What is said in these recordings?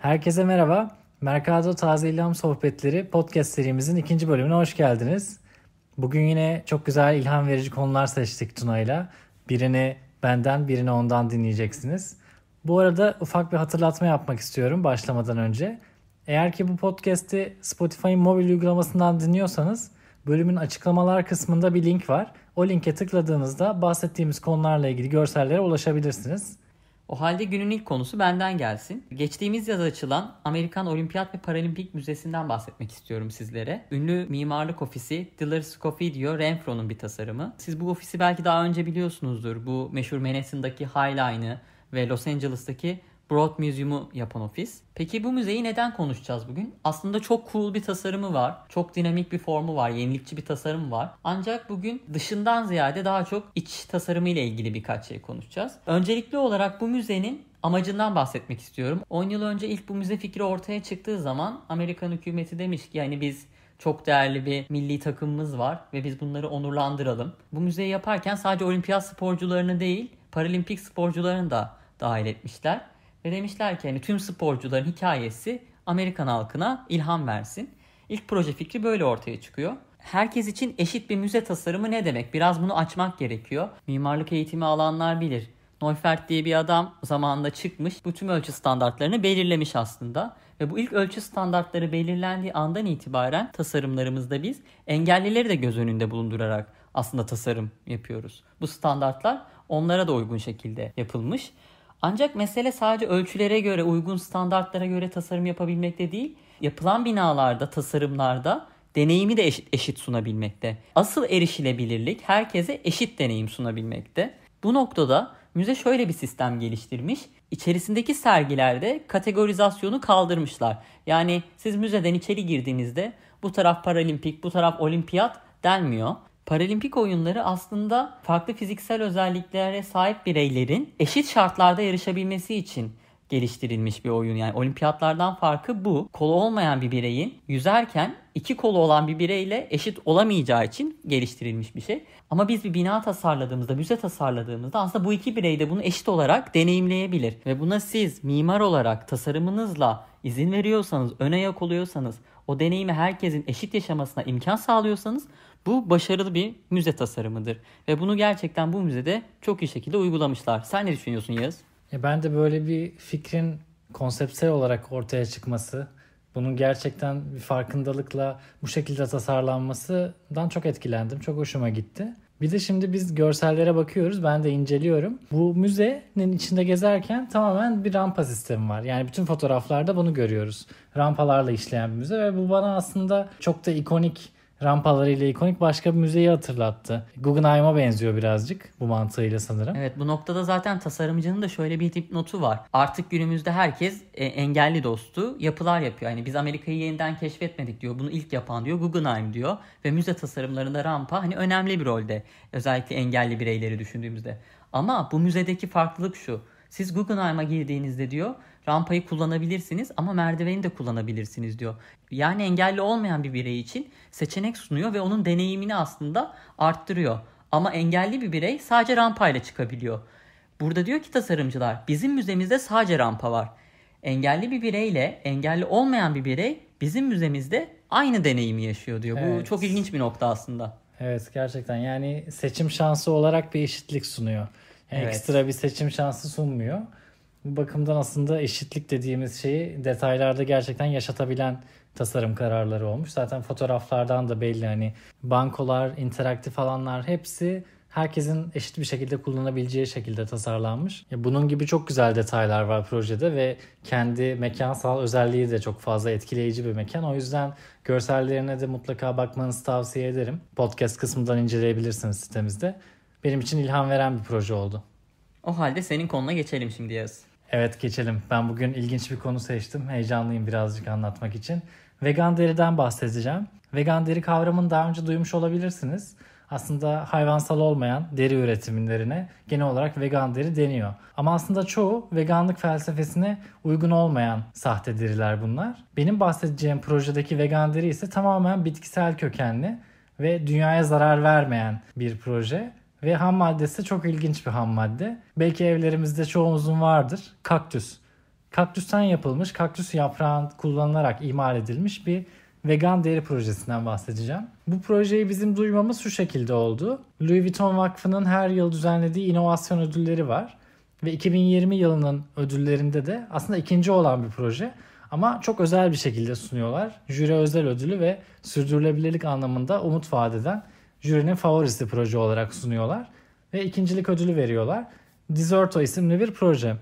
Herkese merhaba. Mercado Taze İlham Sohbetleri podcast serimizin ikinci bölümüne hoş geldiniz. Bugün yine çok güzel ilham verici konular seçtik Tuna'yla. Birini benden, birini ondan dinleyeceksiniz. Bu arada ufak bir hatırlatma yapmak istiyorum başlamadan önce. Eğer ki bu podcast'i Spotify'ın mobil uygulamasından dinliyorsanız bölümün açıklamalar kısmında bir link var. O linke tıkladığınızda bahsettiğimiz konularla ilgili görsellere ulaşabilirsiniz. O halde günün ilk konusu benden gelsin. Geçtiğimiz yaz açılan Amerikan Olimpiyat ve Paralimpik Müzesi'nden bahsetmek istiyorum sizlere. Ünlü mimarlık ofisi Diller Scofidio Renfro'nun bir tasarımı. Siz bu ofisi belki daha önce biliyorsunuzdur. Bu meşhur Manhattan'daki Highline'ı ve Los Angeles'taki Broad Museum'u yapan ofis. Peki bu müzeyi neden konuşacağız bugün? Aslında çok cool bir tasarımı var. Çok dinamik bir formu var. Yenilikçi bir tasarım var. Ancak bugün dışından ziyade daha çok iç tasarımı ile ilgili birkaç şey konuşacağız. Öncelikli olarak bu müzenin amacından bahsetmek istiyorum. 10 yıl önce ilk bu müze fikri ortaya çıktığı zaman Amerikan hükümeti demiş ki yani biz çok değerli bir milli takımımız var ve biz bunları onurlandıralım. Bu müzeyi yaparken sadece olimpiyat sporcularını değil, paralimpik sporcularını da dahil etmişler. Ve demişler ki hani tüm sporcuların hikayesi Amerikan halkına ilham versin. İlk proje fikri böyle ortaya çıkıyor. Herkes için eşit bir müze tasarımı ne demek? Biraz bunu açmak gerekiyor. Mimarlık eğitimi alanlar bilir. Neufert diye bir adam zamanında çıkmış. Bu tüm ölçü standartlarını belirlemiş aslında. Ve bu ilk ölçü standartları belirlendiği andan itibaren tasarımlarımızda biz engellileri de göz önünde bulundurarak aslında tasarım yapıyoruz. Bu standartlar onlara da uygun şekilde yapılmış. Ancak mesele sadece ölçülere göre, uygun standartlara göre tasarım yapabilmekte değil, yapılan binalarda, tasarımlarda deneyimi de eşit, eşit sunabilmekte. Asıl erişilebilirlik herkese eşit deneyim sunabilmekte. Bu noktada müze şöyle bir sistem geliştirmiş. İçerisindeki sergilerde kategorizasyonu kaldırmışlar. Yani siz müzeden içeri girdiğinizde bu taraf paralimpik, bu taraf olimpiyat denmiyor. Paralimpik oyunları aslında farklı fiziksel özelliklere sahip bireylerin eşit şartlarda yarışabilmesi için geliştirilmiş bir oyun. Yani olimpiyatlardan farkı bu. Kolu olmayan bir bireyin yüzerken iki kolu olan bir bireyle eşit olamayacağı için geliştirilmiş bir şey. Ama biz bir bina tasarladığımızda, müze tasarladığımızda aslında bu iki birey de bunu eşit olarak deneyimleyebilir. Ve buna siz mimar olarak tasarımınızla izin veriyorsanız, öne yak oluyorsanız, o deneyimi herkesin eşit yaşamasına imkan sağlıyorsanız bu başarılı bir müze tasarımıdır. Ve bunu gerçekten bu müzede çok iyi şekilde uygulamışlar. Sen ne düşünüyorsun Yaz? Ya ben de böyle bir fikrin konseptsel olarak ortaya çıkması, bunun gerçekten bir farkındalıkla bu şekilde tasarlanmasından çok etkilendim. Çok hoşuma gitti. Bir de şimdi biz görsellere bakıyoruz. Ben de inceliyorum. Bu müzenin içinde gezerken tamamen bir rampa sistemi var. Yani bütün fotoğraflarda bunu görüyoruz. Rampalarla işleyen bir müze ve bu bana aslında çok da ikonik rampalarıyla ikonik başka bir müzeyi hatırlattı. Guggenheim'a benziyor birazcık bu mantığıyla sanırım. Evet bu noktada zaten tasarımcının da şöyle bir tip notu var. Artık günümüzde herkes e, engelli dostu yapılar yapıyor. Yani biz Amerika'yı yeniden keşfetmedik diyor. Bunu ilk yapan diyor Guggenheim diyor. Ve müze tasarımlarında rampa hani önemli bir rolde. Özellikle engelli bireyleri düşündüğümüzde. Ama bu müzedeki farklılık şu. Siz Guggenheim'a girdiğinizde diyor rampayı kullanabilirsiniz ama merdiveni de kullanabilirsiniz diyor. Yani engelli olmayan bir birey için seçenek sunuyor ve onun deneyimini aslında arttırıyor. Ama engelli bir birey sadece rampayla çıkabiliyor. Burada diyor ki tasarımcılar bizim müzemizde sadece rampa var. Engelli bir bireyle engelli olmayan bir birey bizim müzemizde aynı deneyimi yaşıyor diyor. Evet. Bu çok ilginç bir nokta aslında. Evet gerçekten yani seçim şansı olarak bir eşitlik sunuyor evet. Ekstra bir seçim şansı sunmuyor. Bu bakımdan aslında eşitlik dediğimiz şeyi detaylarda gerçekten yaşatabilen tasarım kararları olmuş. Zaten fotoğraflardan da belli hani bankolar, interaktif alanlar hepsi herkesin eşit bir şekilde kullanabileceği şekilde tasarlanmış. Bunun gibi çok güzel detaylar var projede ve kendi mekansal özelliği de çok fazla etkileyici bir mekan. O yüzden görsellerine de mutlaka bakmanızı tavsiye ederim. Podcast kısmından inceleyebilirsiniz sitemizde benim için ilham veren bir proje oldu. O halde senin konuna geçelim şimdi Yaz. Evet geçelim. Ben bugün ilginç bir konu seçtim. Heyecanlıyım birazcık anlatmak için. Vegan deriden bahsedeceğim. Vegan deri kavramını daha önce duymuş olabilirsiniz. Aslında hayvansal olmayan deri üretimlerine genel olarak vegan deri deniyor. Ama aslında çoğu veganlık felsefesine uygun olmayan sahte deriler bunlar. Benim bahsedeceğim projedeki vegan deri ise tamamen bitkisel kökenli ve dünyaya zarar vermeyen bir proje. Ve ham maddesi çok ilginç bir ham madde. Belki evlerimizde çoğumuzun vardır. Kaktüs. Kaktüsten yapılmış, kaktüs yaprağı kullanılarak imal edilmiş bir vegan deri projesinden bahsedeceğim. Bu projeyi bizim duymamız şu şekilde oldu. Louis Vuitton Vakfı'nın her yıl düzenlediği inovasyon ödülleri var. Ve 2020 yılının ödüllerinde de aslında ikinci olan bir proje. Ama çok özel bir şekilde sunuyorlar. Jüri özel ödülü ve sürdürülebilirlik anlamında umut vaat eden jürinin favorisi proje olarak sunuyorlar ve ikincilik ödülü veriyorlar. Disorto isimli bir proje.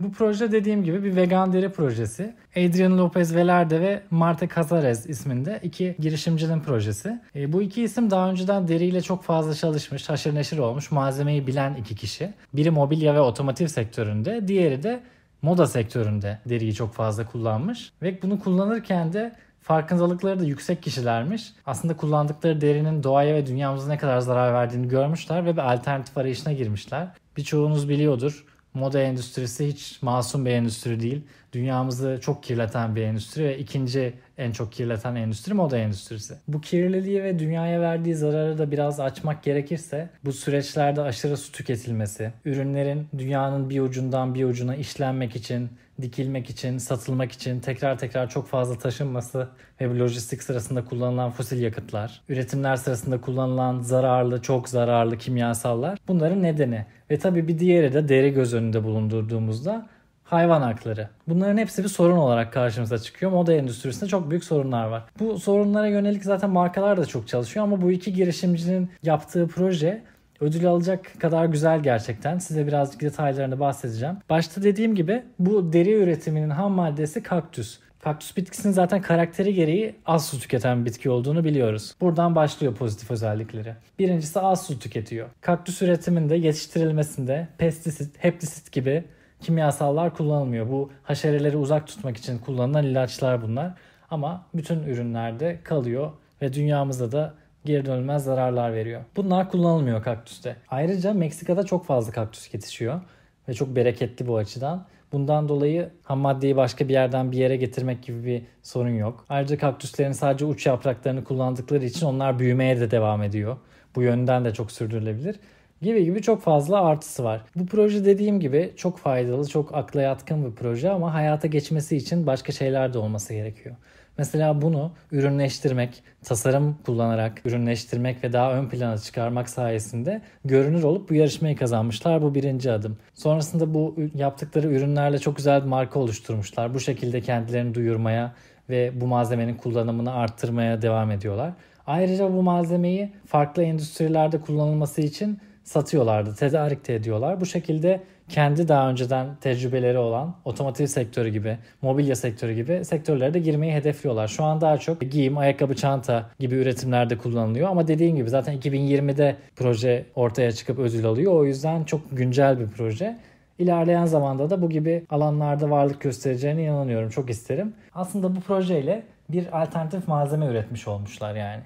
Bu proje dediğim gibi bir vegan deri projesi. Adrian Lopez Velerde ve Marta Casares isminde iki girişimcinin projesi. E, bu iki isim daha önceden deriyle çok fazla çalışmış, haşır neşir olmuş, malzemeyi bilen iki kişi. Biri mobilya ve otomotiv sektöründe, diğeri de moda sektöründe deriyi çok fazla kullanmış. Ve bunu kullanırken de Farkındalıkları da yüksek kişilermiş. Aslında kullandıkları derinin doğaya ve dünyamıza ne kadar zarar verdiğini görmüşler ve bir alternatif arayışına girmişler. Birçoğunuz biliyordur. Moda endüstrisi hiç masum bir endüstri değil. Dünyamızı çok kirleten bir endüstri ve ikinci en çok kirleten endüstri moda endüstrisi. Bu kirliliği ve dünyaya verdiği zararı da biraz açmak gerekirse bu süreçlerde aşırı su tüketilmesi, ürünlerin dünyanın bir ucundan bir ucuna işlenmek için dikilmek için, satılmak için tekrar tekrar çok fazla taşınması ve bu lojistik sırasında kullanılan fosil yakıtlar, üretimler sırasında kullanılan zararlı, çok zararlı kimyasallar bunların nedeni. Ve tabii bir diğeri de deri göz önünde bulundurduğumuzda hayvan hakları. Bunların hepsi bir sorun olarak karşımıza çıkıyor. Moda endüstrisinde çok büyük sorunlar var. Bu sorunlara yönelik zaten markalar da çok çalışıyor ama bu iki girişimcinin yaptığı proje ödül alacak kadar güzel gerçekten. Size birazcık detaylarını bahsedeceğim. Başta dediğim gibi bu deri üretiminin ham maddesi kaktüs. Kaktüs bitkisinin zaten karakteri gereği az su tüketen bitki olduğunu biliyoruz. Buradan başlıyor pozitif özellikleri. Birincisi az su tüketiyor. Kaktüs üretiminde, yetiştirilmesinde pestisit, heptisit gibi kimyasallar kullanılmıyor. Bu haşereleri uzak tutmak için kullanılan ilaçlar bunlar. Ama bütün ürünlerde kalıyor ve dünyamızda da geri dönülmez zararlar veriyor. Bunlar kullanılmıyor kaktüste. Ayrıca Meksika'da çok fazla kaktüs yetişiyor ve çok bereketli bu açıdan. Bundan dolayı ham maddeyi başka bir yerden bir yere getirmek gibi bir sorun yok. Ayrıca kaktüslerin sadece uç yapraklarını kullandıkları için onlar büyümeye de devam ediyor. Bu yönden de çok sürdürülebilir gibi gibi çok fazla artısı var. Bu proje dediğim gibi çok faydalı, çok akla yatkın bir proje ama hayata geçmesi için başka şeyler de olması gerekiyor. Mesela bunu ürünleştirmek, tasarım kullanarak ürünleştirmek ve daha ön plana çıkarmak sayesinde görünür olup bu yarışmayı kazanmışlar. Bu birinci adım. Sonrasında bu yaptıkları ürünlerle çok güzel bir marka oluşturmuşlar. Bu şekilde kendilerini duyurmaya ve bu malzemenin kullanımını arttırmaya devam ediyorlar. Ayrıca bu malzemeyi farklı endüstrilerde kullanılması için satıyorlardı, tedarik ediyorlar. Bu şekilde kendi daha önceden tecrübeleri olan otomotiv sektörü gibi, mobilya sektörü gibi sektörlere de girmeyi hedefliyorlar. Şu an daha çok giyim, ayakkabı, çanta gibi üretimlerde kullanılıyor ama dediğim gibi zaten 2020'de proje ortaya çıkıp ödül alıyor. O yüzden çok güncel bir proje. İlerleyen zamanda da bu gibi alanlarda varlık göstereceğine inanıyorum. Çok isterim. Aslında bu projeyle bir alternatif malzeme üretmiş olmuşlar yani.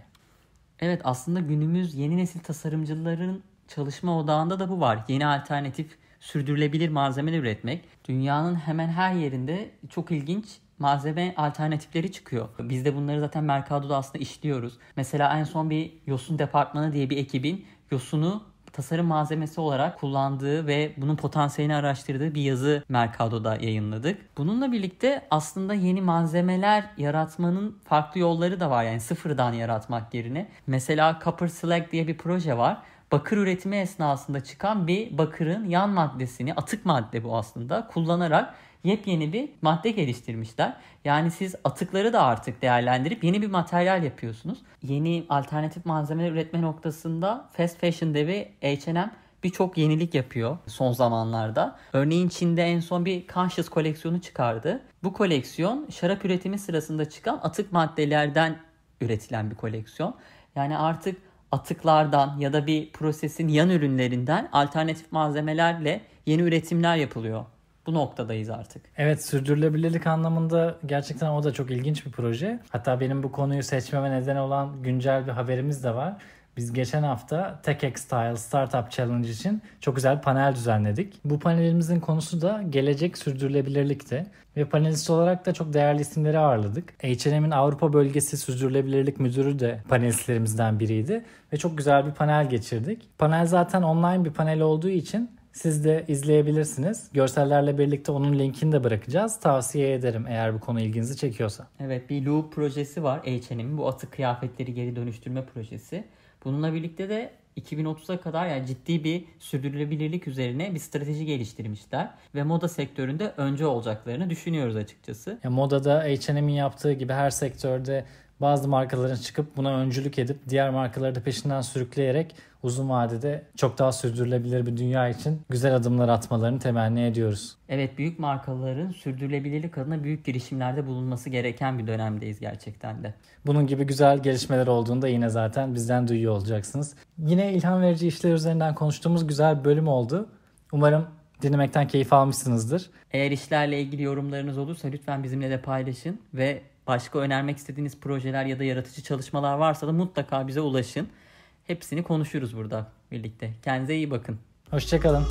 Evet aslında günümüz yeni nesil tasarımcıların Çalışma odağında da bu var. Yeni alternatif sürdürülebilir malzemeler üretmek. Dünyanın hemen her yerinde çok ilginç malzeme alternatifleri çıkıyor. Biz de bunları zaten Mercado'da aslında işliyoruz. Mesela en son bir yosun departmanı diye bir ekibin yosunu tasarım malzemesi olarak kullandığı ve bunun potansiyelini araştırdığı bir yazı Mercado'da yayınladık. Bununla birlikte aslında yeni malzemeler yaratmanın farklı yolları da var. Yani sıfırdan yaratmak yerine. Mesela Copper Slack diye bir proje var bakır üretimi esnasında çıkan bir bakırın yan maddesini, atık madde bu aslında, kullanarak yepyeni bir madde geliştirmişler. Yani siz atıkları da artık değerlendirip yeni bir materyal yapıyorsunuz. Yeni alternatif malzemeler üretme noktasında fast fashion devi H&M birçok yenilik yapıyor son zamanlarda. Örneğin Çin'de en son bir Conscious koleksiyonu çıkardı. Bu koleksiyon şarap üretimi sırasında çıkan atık maddelerden üretilen bir koleksiyon. Yani artık atıklardan ya da bir prosesin yan ürünlerinden alternatif malzemelerle yeni üretimler yapılıyor. Bu noktadayız artık. Evet sürdürülebilirlik anlamında gerçekten o da çok ilginç bir proje. Hatta benim bu konuyu seçmeme neden olan güncel bir haberimiz de var. Biz geçen hafta e e Style Startup Challenge için çok güzel bir panel düzenledik. Bu panelimizin konusu da gelecek sürdürülebilirlikti. Ve panelist olarak da çok değerli isimleri ağırladık. H&M'in Avrupa Bölgesi Sürdürülebilirlik Müdürü de panelistlerimizden biriydi. Ve çok güzel bir panel geçirdik. Panel zaten online bir panel olduğu için siz de izleyebilirsiniz. Görsellerle birlikte onun linkini de bırakacağız. Tavsiye ederim eğer bu konu ilginizi çekiyorsa. Evet bir Loop projesi var H&M'in. Bu atık kıyafetleri geri dönüştürme projesi. Bununla birlikte de 2030'a kadar yani ciddi bir sürdürülebilirlik üzerine bir strateji geliştirmişler ve moda sektöründe önce olacaklarını düşünüyoruz açıkçası. Ya modada H&M'in yaptığı gibi her sektörde bazı markaların çıkıp buna öncülük edip diğer markaları da peşinden sürükleyerek uzun vadede çok daha sürdürülebilir bir dünya için güzel adımlar atmalarını temenni ediyoruz. Evet büyük markaların sürdürülebilirlik adına büyük girişimlerde bulunması gereken bir dönemdeyiz gerçekten de. Bunun gibi güzel gelişmeler olduğunda yine zaten bizden duyuyor olacaksınız. Yine ilham verici işler üzerinden konuştuğumuz güzel bir bölüm oldu. Umarım dinlemekten keyif almışsınızdır. Eğer işlerle ilgili yorumlarınız olursa lütfen bizimle de paylaşın ve başka önermek istediğiniz projeler ya da yaratıcı çalışmalar varsa da mutlaka bize ulaşın. Hepsini konuşuruz burada birlikte. Kendinize iyi bakın. Hoşçakalın.